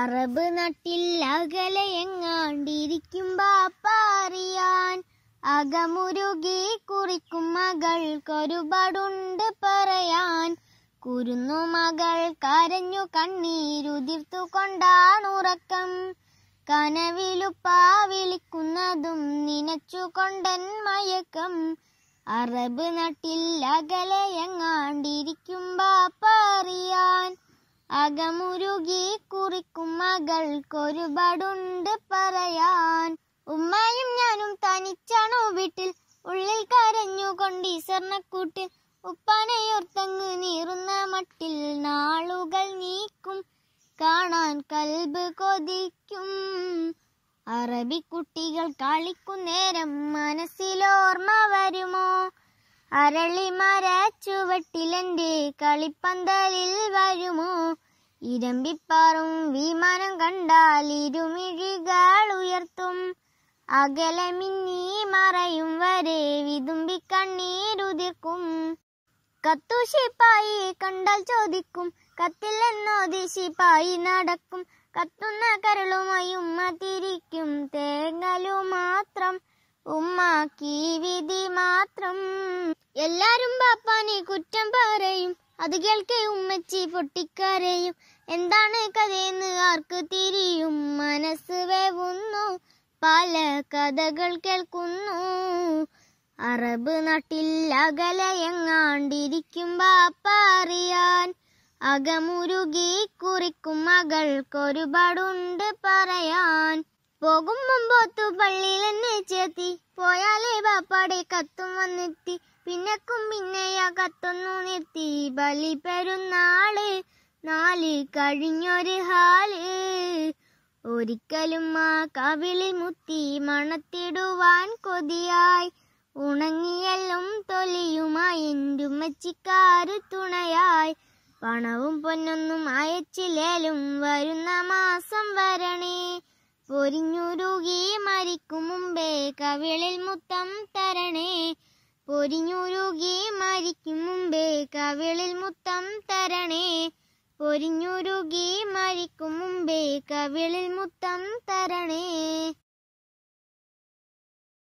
Arab നട്ടിൽ അകലെ എങ്ങാണ്ടിരിക്കും ബാപ്പാറിയാൻ അകമുരുകി കുറിക്കും മകൾക്കൊരുപാടുണ്ട് പറയാൻ കുരുന്നു മകൾ കരഞ്ഞു കണ്ണീരുതിർത്തു കൊണ്ടാണുറക്കം കനവിലുപ്പാ വിളിക്കുന്നതും കൊണ്ടൻ മയക്കം അറബ് നട്ടിൽ അകലെ എങ്ങാണ്ടിരിക്കും ബാപ്പറിയാൻ അകമുരുകി കുറിക്കും മകൾക്കൊരുപാടുണ്ട് പറയാൻ ഉമ്മയും ഞാനും തനിച്ചാണോ വീട്ടിൽ ഉള്ളിൽ കരഞ്ഞു കൊണ്ട് ഈശ്വരനക്കൂട്ടിൽ ഉപ്പാനയോർത്തങ്ങ് നീറുന്ന മട്ടിൽ നാളുകൾ നീക്കും കാണാൻ കൽബ് കൊതിക്കും അറബിക്കുട്ടികൾ കളിക്കും നേരം മനസ്സിലോർമ്മ വരുമോ അരളി മരച്ചുവട്ടിലെ ചുവട്ടിലെന്റെ കളിപ്പന്തലിൽ വരുമോ ഇരമ്പിപ്പാറും വിമാനം കണ്ടാൽ ഇരുമിഴികൾ ഉയർത്തും അകലെ മിന്നി മറയും വരെ വിതുമ്പിക്കണ്ണീരുതിർക്കും കണ്ണീരുതിർക്കും കത്തുശിപ്പായി കണ്ടാൽ ചോദിക്കും കത്തില്ലെന്നോ ദിശിപ്പായി നടക്കും കത്തുന്ന കരളുമായി ഉമ്മ തിരിക്കും തേങ്ങലു മാത്രം ഉമ്മാക്കി വിധി മാത്രം എല്ലാരും പാപ്പാനെ കുറ്റം പറയും അത് കേൾക്കേ ഉമ്മച്ചി പൊട്ടിക്കരയും എന്താണ് കഥയെന്ന് ആർക്ക് തിരിയും മനസ്സ് വേവുന്നു പല കഥകൾ കേൾക്കുന്നു അറബ് നാട്ടിൽ അകലയെങ്ങാണ്ടിരിക്കും ബാപ്പ അറിയാൻ അകമുരുകി കുറിക്കും മകൾക്കൊരുപാടുണ്ട് പറയാൻ പോകും മുമ്പോത്തു പള്ളിയിൽ എന്നെ ചേർത്തി പോയാലേ ബാപ്പാടെ കത്തും വന്നെത്തി പിന്നക്കും പിന്നെയാ കത്തൊന്നു നിർത്തി ബലി പെരുന്നാള് നാല് കഴിഞ്ഞൊരു ഹാല് ഒരിക്കലും ആ കവിളി മുത്തി മണത്തിടുവാൻ കൊതിയായി ഉണങ്ങിയെല്ലും തൊലിയുമായി എൻ്റെ തുണയായി പണവും പൊന്നൊന്നും അയച്ചില്ലേലും വരുന്ന പൊരിഞ്ഞുരുകി മരിക്കും മുമ്പേ കവിളിൽ മുത്തം തരണേ പൊരിഞ്ഞുരുകി മരിക്കും മുമ്പേ കവിളിൽ മുത്തം തരണേ പൊരിഞ്ഞുരുകി മരിക്കും മുമ്പേ കവിളിൽ മുത്തം തരണേ